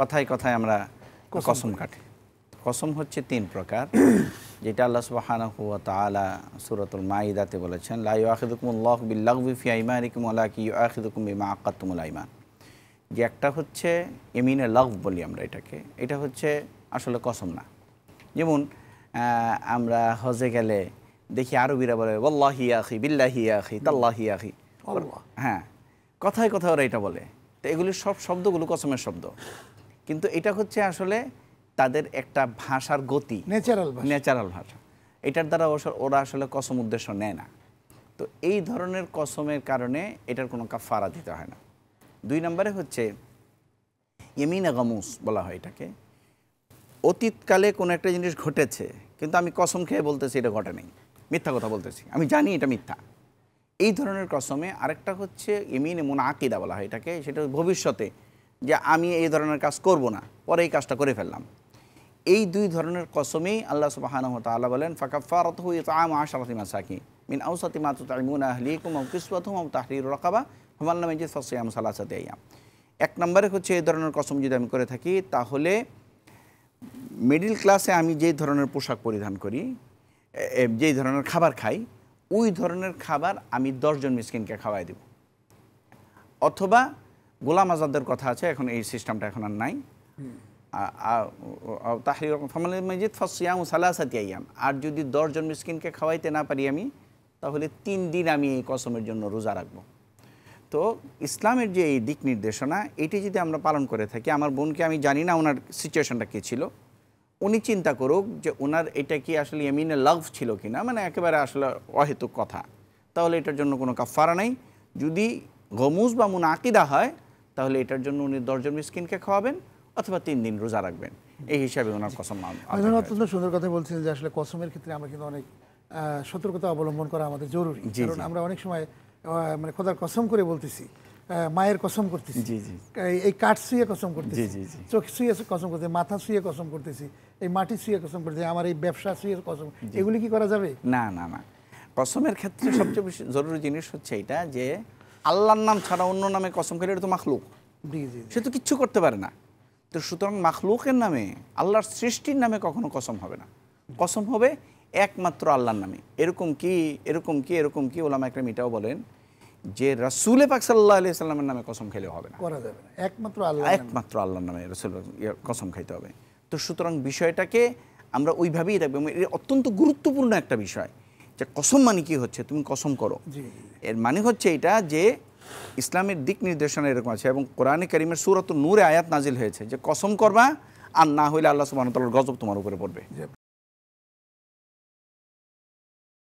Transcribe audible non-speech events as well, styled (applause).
কথায় কথায় আমরা কসম কাটি কসম হচ্ছে তিন প্রকার (clears throat) যেটা আল্লাহ সুবাহানহুয়া তালা সুরতুল মাইদাতে বলেছেন লাই আখিদুকুমুল্লাহ বিল্লাহবিফি কি ইমা আইমান যে একটা হচ্ছে এমিনে লভ বলি আমরা এটাকে এটা হচ্ছে আসলে কসম না যেমন আমরা হজে গেলে দেখি আরবিরা বলে বল্লাহি আখি বিল্লাহি আখি তাল্লাহি আখি হ্যাঁ কথায় কথায় ওরা এটা বলে তো এগুলি সব শব্দগুলো কসমের শব্দ কিন্তু এটা হচ্ছে আসলে তাদের একটা ভাষার গতি ন্যাচারাল ন্যাচারাল ভাষা এটার দ্বারা ওরা আসলে কসম উদ্দেশ্য নেয় না তো এই ধরনের কসমের কারণে এটার কোনো কাফারা দিতে হয় না দুই নম্বরে হচ্ছে ইমিনা গমুস বলা হয় এটাকে অতীতকালে কোনো একটা জিনিস ঘটেছে কিন্তু আমি কসম খেয়ে বলতেছি এটা ঘটে নেই মিথ্যা কথা বলতেছি আমি জানি এটা মিথ্যা এই ধরনের কসমে আরেকটা হচ্ছে ইমিন এমন আকিদা বলা হয় এটাকে সেটা ভবিষ্যতে যে আমি এই ধরনের কাজ করব না পরে এই কাজটা করে ফেললাম এই দুই ধরনের কসমেই আল্লাহ সুবাহানহ তাল্লাহ বলেন ফাকাফারত হুই তাম আশারতি মাসাকি মিন আউসাতি মাতু তাইমুন আহলিকুম কিসবাতুম তাহরির রকাবা হুমাল নামে যে সসিয়াম সালাসাতে আয়াম এক নম্বরে হচ্ছে এই ধরনের কসম যদি আমি করে থাকি তাহলে মিডিল ক্লাসে আমি যেই ধরনের পোশাক পরিধান করি যেই ধরনের খাবার খাই ওই ধরনের খাবার আমি দশজন মিসকিনকে খাওয়াই দেব অথবা গোলাম আজাদের কথা আছে এখন এই সিস্টেমটা এখন আর নাই মজিদ ফাসিয়াম সালাসাতি আর যদি দশজন মিসকিনকে খাওয়াইতে না পারি আমি তাহলে তিন দিন আমি এই কসমের জন্য রোজা রাখবো তো ইসলামের যে এই দিক নির্দেশনা এটি যদি আমরা পালন করে থাকি আমার বোনকে আমি জানি না ওনার সিচুয়েশনটা কী ছিল উনি চিন্তা করুক যে ওনার এটা কি আসলে এমিনে লাভ ছিল কি না মানে একেবারে আসলে অহেতুক কথা তাহলে এটার জন্য কোনো কাফারা নাই যদি গমুজ বা মুনাকিদা হয় তাহলে এটার জন্য উনি দশজন মিসকিনকে খাওয়াবেন অথবা তিন দিন রোজা রাখবেন এই হিসাবে ওনার কসম অত্যন্ত সুন্দর কথা বলছিলেন যে আসলে কসমের ক্ষেত্রে আমরা কিন্তু অনেক সতর্কতা অবলম্বন করা আমাদের জরুরি কারণ আমরা অনেক সময় মানে খোদার কসম করে বলতেছি মায়ের কসম করতেছি এই কাঠ শুয়ে কসম করতেছি চোখ শুয়ে কসম করতেছি মাথা শুয়ে কসম করতেছি এই মাটি শুয়ে কসম করতেছি আমার এই ব্যবসা শুয়ে কসম এগুলি কি করা যাবে না না না কসমের ক্ষেত্রে সবচেয়ে বেশি জরুরি জিনিস হচ্ছে এটা যে আল্লাহর নাম ছাড়া অন্য নামে কসম খেলে এটা তো মাখলুক সে তো কিচ্ছু করতে পারে না তো সুতরাং মাখলুকের নামে আল্লাহর সৃষ্টির নামে কখনো কসম হবে না কসম হবে একমাত্র আল্লাহর নামে এরকম কি এরকম কি এরকম কি ওলামা একরাম এটাও বলেন যে রাসুলে পাক সাল্লাহ আলি সাল্লামের নামে কসম খেলেও হবে না করা যাবে একমাত্র আল্লাহ একমাত্র আল্লাহর নামে রসুল কসম খাইতে হবে তো সুতরাং বিষয়টাকে আমরা ওইভাবেই রাখবো অত্যন্ত গুরুত্বপূর্ণ একটা বিষয় যে কসম মানে কি হচ্ছে তুমি কসম করো এর মানে হচ্ছে এটা যে ইসলামের দিক নির্দেশনা এরকম আছে এবং কোরআনে করিমের সুরত নূরে আয়াত নাজিল হয়েছে যে কসম করবা আর না হইলে আল্লাহ সুবাহ গজব তোমার উপরে পড়বে